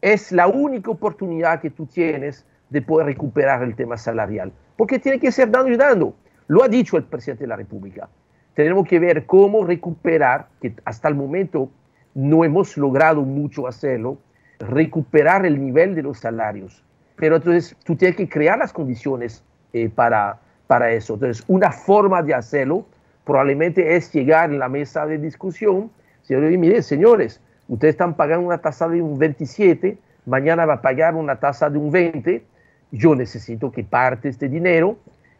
es la única oportunidad que tú tienes de poder recuperar el tema salarial, porque tiene que ser dando y dando. Lo ha dicho el presidente de la República. Tenemos que ver cómo recuperar, que hasta el momento no hemos logrado mucho hacerlo, recuperar el nivel de los salarios. Pero entonces tú tienes que crear las condiciones eh, para para eso. Entonces, una forma de hacerlo probablemente es llegar en la mesa de discusión, señor, y mire, señores, ustedes están pagando una tasa de un 27, mañana va a pagar una tasa de un 20, yo necesito que parte de este dinero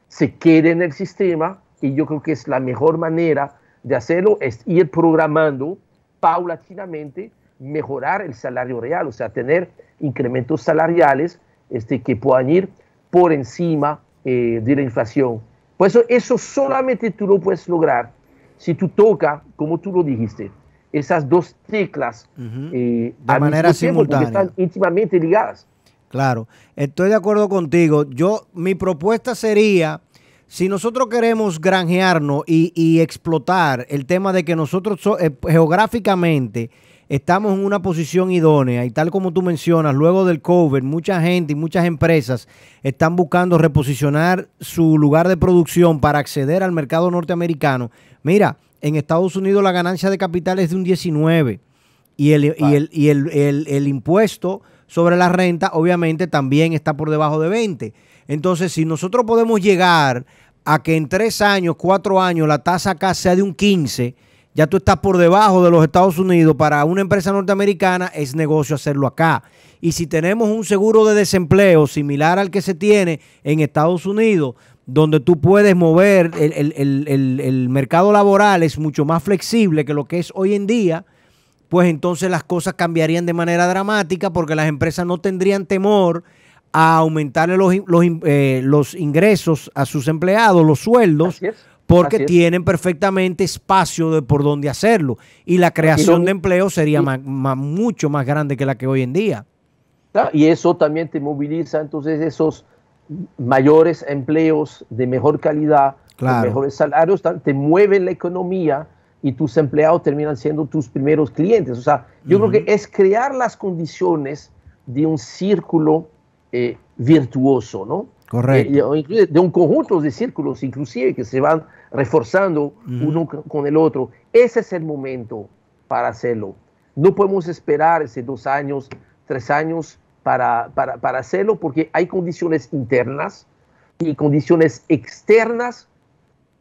se quede en el sistema y yo creo que es la mejor manera de hacerlo, es ir programando paulatinamente, mejorar el salario real, o sea, tener incrementos salariales este, que puedan ir por encima eh, de la inflación. pues eso eso solamente tú lo puedes lograr si tú tocas, como tú lo dijiste, esas dos teclas eh, de manera simultánea. están íntimamente ligadas. Claro, estoy de acuerdo contigo. Yo, mi propuesta sería, si nosotros queremos granjearnos y, explotar el tema de que nosotros eh, geográficamente estamos en una posición idónea y tal como tú mencionas, luego del COVID, mucha gente y muchas empresas están buscando reposicionar su lugar de producción para acceder al mercado norteamericano. Mira, en Estados Unidos la ganancia de capital es de un 19 y el, impuesto sobre la renta obviamente también está por debajo de 20. Entonces, si nosotros podemos llegar a que en tres años, cuatro años, la tasa acá sea de un 15, ya tú estás por debajo de los Estados Unidos. Para una empresa norteamericana es negocio hacerlo acá. Y si tenemos un seguro de desempleo similar al que se tiene en Estados Unidos, donde tú puedes mover el, mercado laboral es mucho más flexible que lo que es hoy en día, pues entonces las cosas cambiarían de manera dramática porque las empresas no tendrían temor a aumentarle los, eh, ingresos a sus empleados, los sueldos porque tienen perfectamente espacio de por donde hacerlo y la creación de empleo sería mucho más grande que la que hoy en día. Ah, y eso también te moviliza entonces esos mayores empleos de mejor calidad, mejores salarios, te mueven la economía y tus empleados terminan siendo tus primeros clientes. O sea, yo creo que es crear las condiciones de un círculo eh, virtuoso, ¿no? Correcto. de un conjunto de círculos, inclusive, que se van reforzando uno con el otro. Ese es el momento para hacerlo. No podemos esperar ese dos años, tres años para, para, hacerlo, porque hay condiciones internas y condiciones externas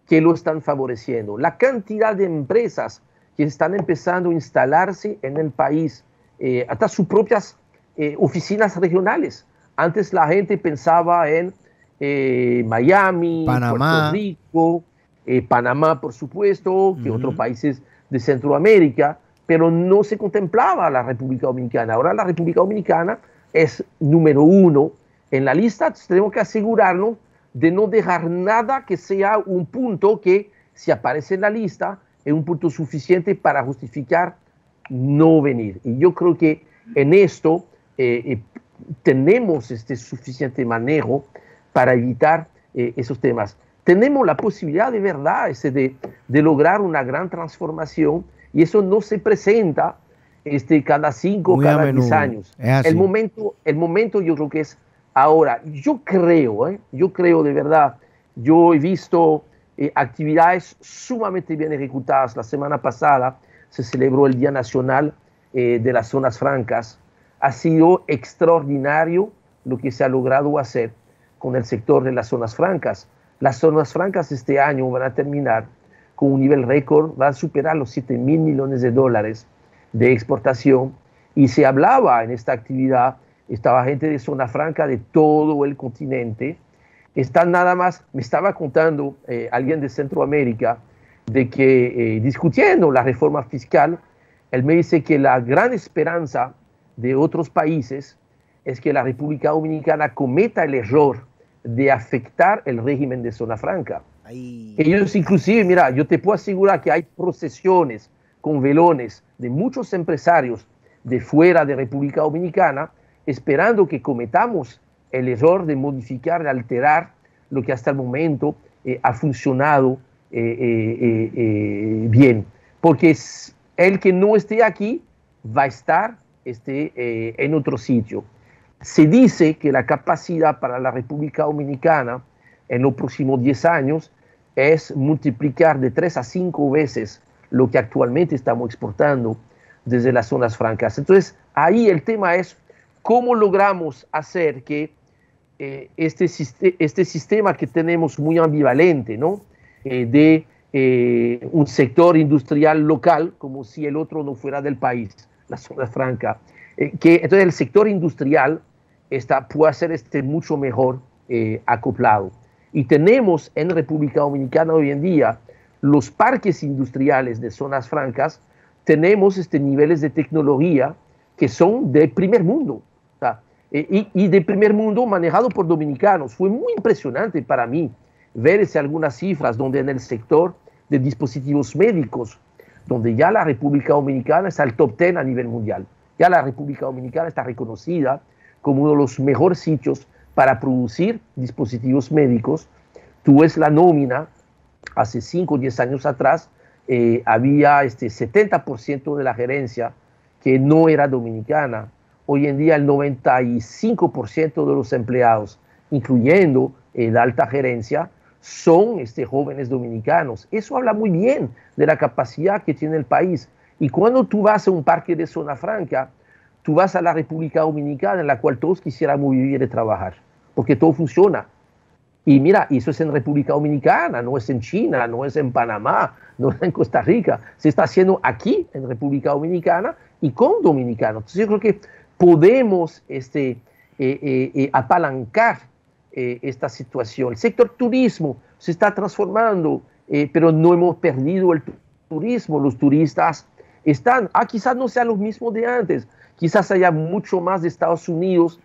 que lo están favoreciendo. La cantidad de empresas que están empezando a instalarse en el país, eh, hasta sus propias eh, oficinas regionales. Antes la gente pensaba en eh, Miami, Puerto Rico, eh, Panamá, por supuesto, que otros países de Centroamérica, pero no se contemplaba la República Dominicana. Ahora la República Dominicana es número uno en la lista. Tenemos que asegurarnos de no dejar nada que sea un punto que, si aparece en la lista, es un punto suficiente para justificar no venir. Y yo creo que en esto eh, tenemos este suficiente manejo para evitar eh, esos temas. Tenemos la posibilidad de verdad este, de, de, lograr una gran transformación y eso no se presenta este, cada cinco, cada diez años. El momento, el momento yo creo que es ahora. Yo creo, ¿eh? yo creo de verdad, yo he visto eh, actividades sumamente bien ejecutadas. La semana pasada se celebró el Día Nacional de las Zonas Francas ha sido extraordinario lo que se ha logrado hacer con el sector de las zonas francas. Las zonas francas este año van a terminar con un nivel récord, van a superar los 7 mil millones de dólares de exportación. Y se hablaba en esta actividad, estaba gente de zona franca de todo el continente. Están nada más, me estaba contando eh, alguien de Centroamérica, de que eh, discutiendo la reforma fiscal, él me dice que la gran esperanza de otros países es que la República Dominicana cometa el error de afectar el régimen de zona franca. Ellos inclusive, mira, yo te puedo asegurar que hay procesiones con velones de muchos empresarios de fuera de República Dominicana esperando que cometamos el error de modificar, de alterar lo que hasta el momento eh, ha funcionado eh, eh, bien. Porque el que no esté aquí va a estar este, eh, en otro sitio. Se dice que la capacidad para la República Dominicana en los próximos 10 años es multiplicar de 3 a 5 veces lo que actualmente estamos exportando desde las zonas francas. Entonces, ahí el tema es cómo logramos hacer que eh, este, este sistema que tenemos muy ambivalente, ¿no? Eh, de un sector industrial local, como si el otro no fuera del país, la zona franca. Eh, que, entonces el sector industrial está, puede ser este mucho mejor eh, acoplado. Y tenemos en República Dominicana hoy en día los parques industriales de zonas francas, tenemos este, niveles de tecnología que son de primer mundo. Eh, y, y, de primer mundo manejado por dominicanos. Fue muy impresionante para mí ver algunas cifras donde en el sector de dispositivos médicos donde ya la República Dominicana está el top 10 a nivel mundial. Ya la República Dominicana está reconocida como uno de los mejores sitios para producir dispositivos médicos. Tú ves la nómina, hace 5 o 10 años atrás eh, había este 70% de la gerencia que no era dominicana. Hoy en día el 95% de los empleados, incluyendo el eh, alta gerencia, son este, jóvenes dominicanos. Eso habla muy bien de la capacidad que tiene el país. Y cuando tú vas a un parque de zona franca, tú vas a la República Dominicana en la cual todos quisiéramos vivir y trabajar, porque todo funciona. Y mira, eso es en República Dominicana, no es en China, no es en Panamá, no es en Costa Rica. Se está haciendo aquí, en República Dominicana, y con dominicanos. yo creo que podemos este, eh, eh, eh, apalancar eh, esta situación. El sector turismo se está transformando, eh, pero no hemos perdido el turismo. Los turistas están, ah, quizás no sea lo mismo de antes, quizás haya mucho más de Estados Unidos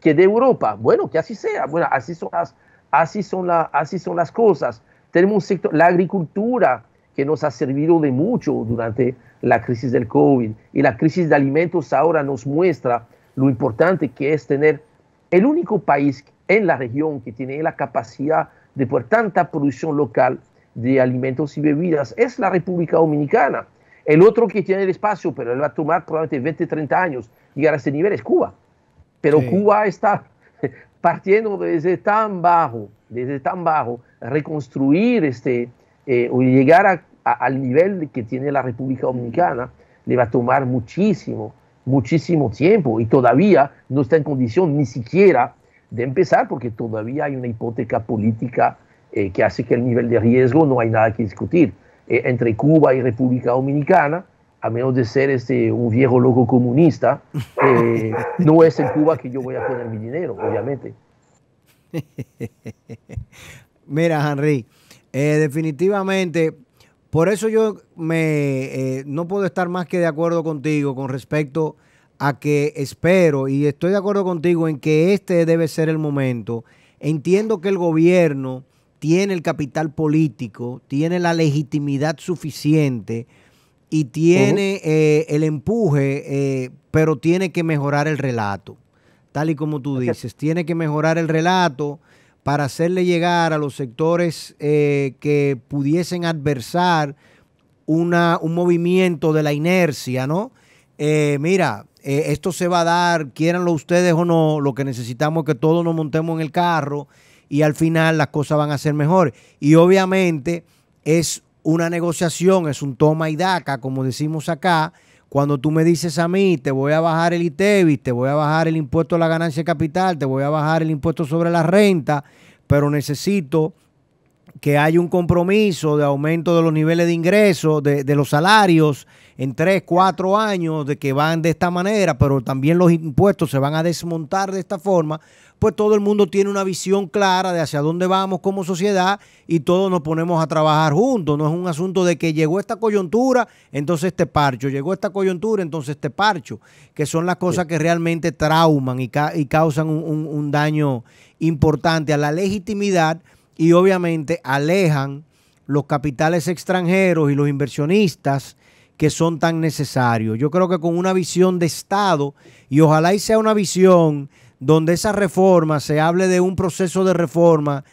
que de Europa. Bueno, que así sea, bueno, así son las, así son la, así son las cosas. Tenemos un sector, la agricultura, que nos ha servido de mucho durante la crisis del COVID. Y la crisis de alimentos ahora nos muestra lo importante que es tener el único país en la región que tiene la capacidad de por tanta producción local de alimentos y bebidas es la República Dominicana. El otro que tiene el espacio, pero él va a tomar probablemente 20, 30 años llegar a este nivel es Cuba. Pero Cuba está partiendo desde tan bajo, desde tan bajo, reconstruir este, eh, o llegar al nivel que tiene la República Dominicana, le va a tomar muchísimo, muchísimo tiempo y todavía no está en condición ni siquiera de empezar, porque todavía hay una hipoteca política eh, que hace que el nivel de riesgo no hay nada que discutir. Eh, entre Cuba y República Dominicana, a menos de ser este, un viejo loco comunista, eh, no es en Cuba que yo voy a poner mi dinero, obviamente. Mira, Henry, definitivamente, por eso yo me, no puedo estar más que de acuerdo contigo con respecto a que espero, y estoy de acuerdo contigo en que este debe ser el momento, entiendo que el gobierno tiene el capital político, tiene la legitimidad suficiente y tiene eh, el empuje, eh, pero tiene que mejorar el relato, tal y como tú dices, tiene que mejorar el relato para hacerle llegar a los sectores eh, que pudiesen adversar un movimiento de la inercia, ¿no? mira, eh, esto se va a dar, quieranlo ustedes o no, lo que necesitamos es que todos nos montemos en el carro y al final las cosas van a ser mejores. Y obviamente es una negociación, es un toma y daca, como decimos acá. Cuando tú me dices a mí, te voy a bajar el ITEVI, te voy a bajar el impuesto a la ganancia de capital, te voy a bajar el impuesto sobre la renta, pero necesito que hay un compromiso de aumento de los niveles de ingresos, de, los salarios en tres, cuatro años, de que van de esta manera, pero también los impuestos se van a desmontar de esta forma, pues todo el mundo tiene una visión clara de hacia dónde vamos como sociedad y todos nos ponemos a trabajar juntos. No es un asunto de que llegó esta coyuntura, entonces este parcho, llegó esta coyuntura, entonces este parcho, que son las cosas que realmente trauman y, causan un daño importante a la legitimidad y obviamente alejan los capitales extranjeros y los inversionistas que son tan necesarios. Yo creo que con una visión de Estado, y ojalá y sea una visión donde esa reforma se hable de un proceso de reforma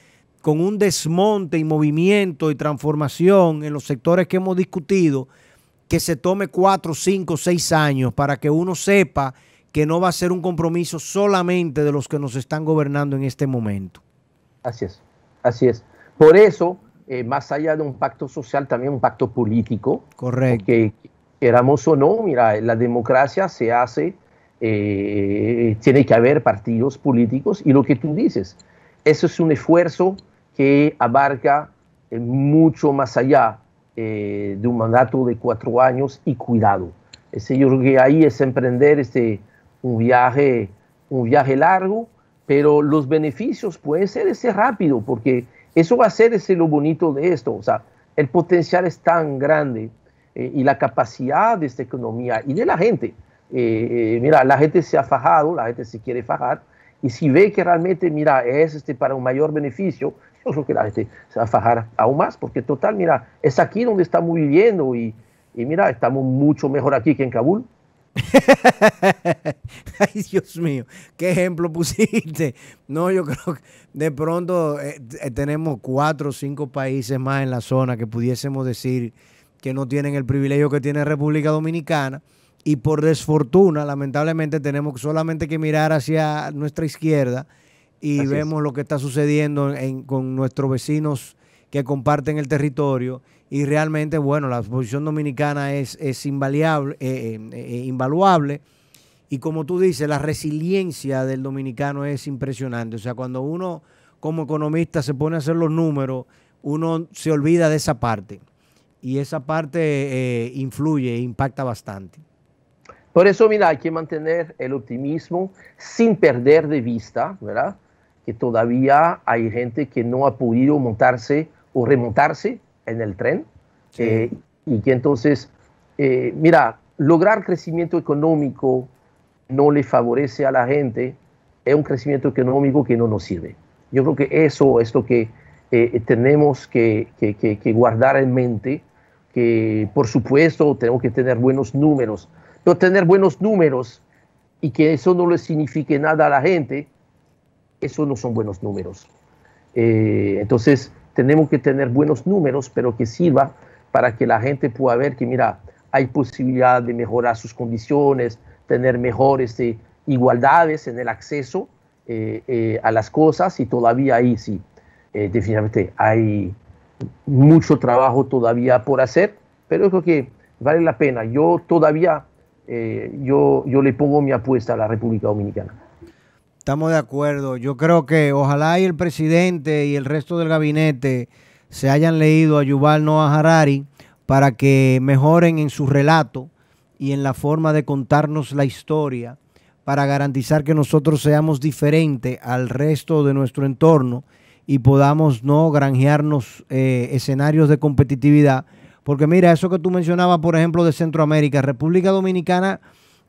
con un desmonte y movimiento y transformación en los sectores que hemos discutido, que se tome cuatro, cinco, seis años para que uno sepa que no va a ser un compromiso solamente de los que nos están gobernando en este momento. Así es. Así es. Por eso, eh, más allá de un pacto social, también un pacto político. Correcto. Que queramos o no, mira, la democracia se hace, eh, tiene que haber partidos políticos y lo que tú dices, eso es un esfuerzo que abarca eh, mucho más allá de un mandato de cuatro años y cuidado. Ese, yo creo que ahí es emprender este, un, viaje, un viaje largo pero los beneficios pueden ser ese rápido, porque eso va a ser ese lo bonito de esto. O sea, el potencial es tan grande eh, y la capacidad de esta economía y de la gente. Eh, eh, mira, la gente se ha fajado, la gente se quiere fajar, y si ve que realmente, mira, es este para un mayor beneficio, yo creo que la gente se va a fajar aún más, porque total, mira, es aquí donde estamos viviendo y, y mira, estamos mucho mejor aquí que en Kabul. Ay, Dios mío, qué ejemplo pusiste. No, yo creo que de pronto eh, eh, tenemos cuatro o cinco países más en la zona que pudiésemos decir que no tienen el privilegio que tiene República Dominicana. Y por desfortuna, lamentablemente, tenemos solamente que mirar hacia nuestra izquierda y vemos lo que está sucediendo con nuestros vecinos que comparten el territorio y realmente, bueno, la posición dominicana es, es invaluable eh, eh, eh, invaluable. Y como tú dices, la resiliencia del dominicano es impresionante. O sea, cuando uno como economista se pone a hacer los números, uno se olvida de esa parte. Y esa parte influye e impacta bastante. Por eso, mira, hay que mantener el optimismo sin perder de vista, ¿verdad? Que todavía hay gente que no ha podido montarse o remontarse en el tren. Eh, y que entonces, eh, mira, lograr crecimiento económico no le favorece a la gente, es un crecimiento económico que no nos sirve. Yo creo que eso es lo que eh, tenemos que, que, que, guardar en mente, que por supuesto tenemos que tener buenos números, pero tener buenos números y que eso no le signifique nada a la gente, eso no son buenos números. entonces, tenemos que tener buenos números, pero que sirva para que la gente pueda ver que, mira, hay posibilidad de mejorar sus condiciones, tener mejores este, igualdades en el acceso eh, eh, a las cosas y todavía ahí sí, eh, definitivamente hay mucho trabajo todavía por hacer, pero creo que vale la pena. Yo todavía, yo, yo le pongo mi apuesta a la República Dominicana. Estamos de acuerdo. Yo creo que ojalá y el presidente y el resto del gabinete se hayan leído a Yuval Noah Harari para que mejoren en su relato y en la forma de contarnos la historia para garantizar que nosotros seamos diferentes al resto de nuestro entorno y podamos no granjearnos eh, escenarios de competitividad. Porque mira, eso que tú mencionabas, por ejemplo, de Centroamérica, República Dominicana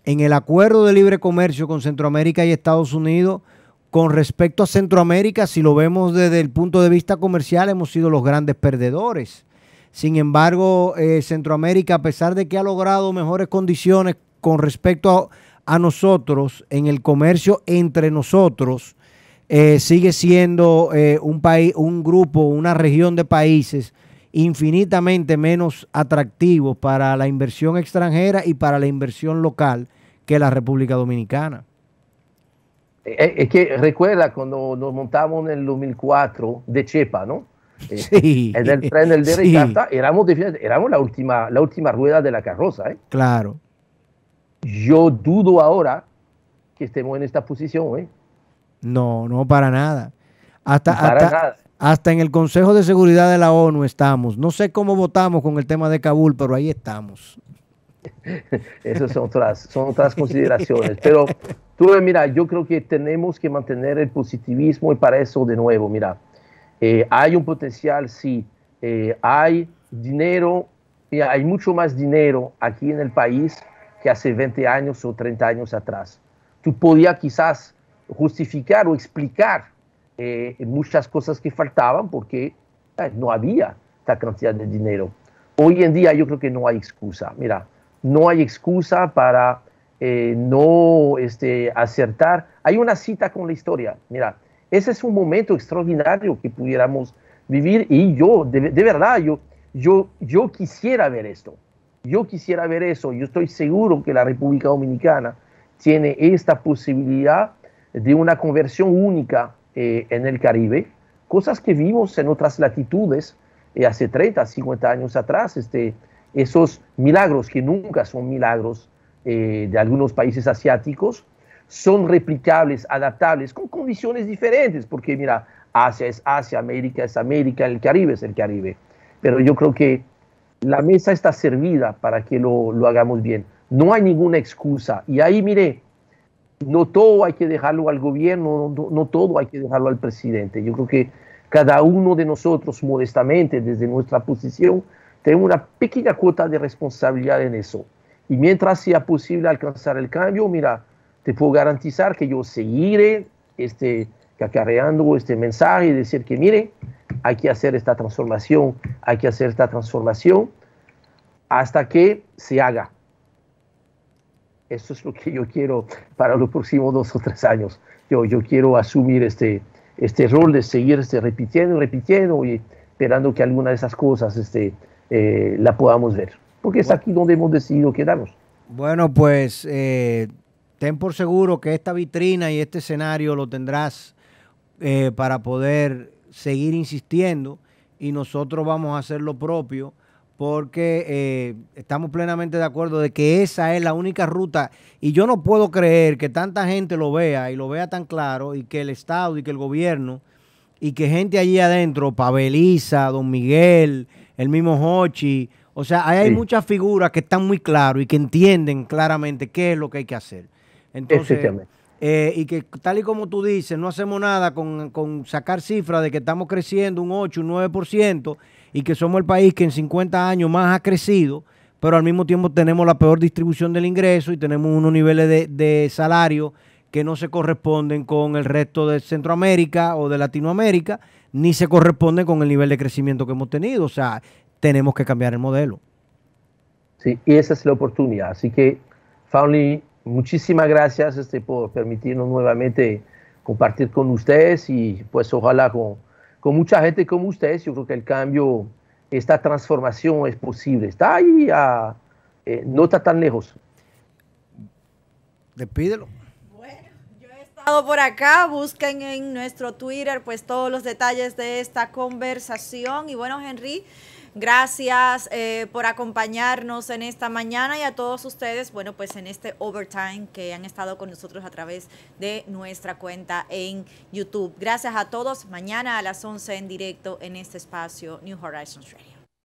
en el acuerdo de libre comercio con Centroamérica y Estados Unidos, con respecto a Centroamérica, si lo vemos desde el punto de vista comercial, hemos sido los grandes perdedores. Sin embargo, eh, Centroamérica, a pesar de que ha logrado mejores condiciones con respecto a, nosotros en el comercio entre nosotros, eh, sigue siendo eh, un país, un grupo, una región de países infinitamente menos atractivos para la inversión extranjera y para la inversión local que la República Dominicana. Eh, eh, es que recuerda cuando nos montamos en el 2004 de Chepa, ¿no? Eh, en el tren del Derecho, éramos, la, última, la última rueda de la carroza. ¿eh? Claro. Yo dudo ahora que estemos en esta posición. ¿eh? No, no, para nada. hasta en el Consejo de Seguridad de la ONU estamos. No sé cómo votamos con el tema de Kabul, pero ahí estamos. Esas son otras, son otras consideraciones. Pero tú, eh, mira, yo creo que tenemos que mantener el positivismo y para eso, de nuevo, mira, eh, hay un potencial, sí, eh, hay dinero, y hay mucho más dinero aquí en el país que hace 20 años o 30 años atrás. Tú podías quizás justificar o explicar muchas cosas que faltaban porque no había esta cantidad de dinero. Hoy en día yo creo que no hay excusa. Mira, no hay excusa para eh, no este, acertar. Hay una cita con la historia. Mira, ese es un momento extraordinario que pudiéramos vivir y yo, de, verdad, yo, yo, yo quisiera ver esto. Yo quisiera ver eso. Yo estoy seguro que la República Dominicana tiene esta posibilidad de una conversión única eh, en el Caribe, cosas que vimos en otras latitudes eh, hace 30, 50 años atrás. Este, esos milagros que nunca son milagros eh, de algunos países asiáticos, son replicables, adaptables, con condiciones diferentes, porque mira, Asia es Asia, América es América, el Caribe es el Caribe. Pero yo creo que la mesa está servida para que lo, hagamos bien. No hay ninguna excusa. Y ahí, mire, no todo hay que dejarlo al gobierno, no todo hay que dejarlo al presidente. Yo creo que cada uno de nosotros, modestamente, desde nuestra posición, tengo una pequeña cuota de responsabilidad en eso. Y mientras sea posible alcanzar el cambio, mira, te puedo garantizar que yo seguiré este, cacareando este mensaje y decir que, mire, hay que hacer esta transformación, hay que hacer esta transformación hasta que se haga. Eso es lo que yo quiero para los próximos dos o tres años. Yo, yo quiero asumir este, este rol de seguir este, repitiendo y repitiendo y esperando que alguna de esas cosas este, eh, la podamos ver, porque es aquí donde hemos decidido quedarnos. Bueno, pues eh, ten por seguro que esta vitrina y este escenario lo tendrás eh, para poder seguir insistiendo y nosotros vamos a hacer lo propio porque estamos plenamente de acuerdo de que esa es la única ruta y yo no puedo creer que tanta gente lo vea y lo vea tan claro y que el Estado y que el gobierno y que gente allí adentro, Pabeliza, Don Miguel, el mismo Hochi. O sea, hay muchas figuras que están muy claras y que entienden claramente qué es lo que hay que hacer. Entonces, eh, y que tal y como tú dices, no hacemos nada con, sacar cifras de que estamos creciendo un 8, un 9% y que somos el país que en 50 años más ha crecido, pero al mismo tiempo tenemos la peor distribución del ingreso y tenemos unos niveles de, de salario que no se corresponden con el resto de Centroamérica o de Latinoamérica ni se corresponde con el nivel de crecimiento que hemos tenido. O sea, tenemos que cambiar el modelo. Sí, y esa es la oportunidad. Así que, Fauli, muchísimas gracias este, por permitirnos nuevamente compartir con ustedes y pues ojalá con, con mucha gente como ustedes, yo creo que el cambio, esta transformación es posible. Está ahí, ah, eh, no está tan lejos. Despídelo por acá. Busquen en nuestro Twitter pues todos los detalles de esta conversación. Y bueno, Henry, gracias eh, por acompañarnos en esta mañana y a todos ustedes, bueno, pues en este overtime que han estado con nosotros a través de nuestra cuenta en YouTube. Gracias a todos. Mañana a las 11 en directo en este espacio New Horizons Radio.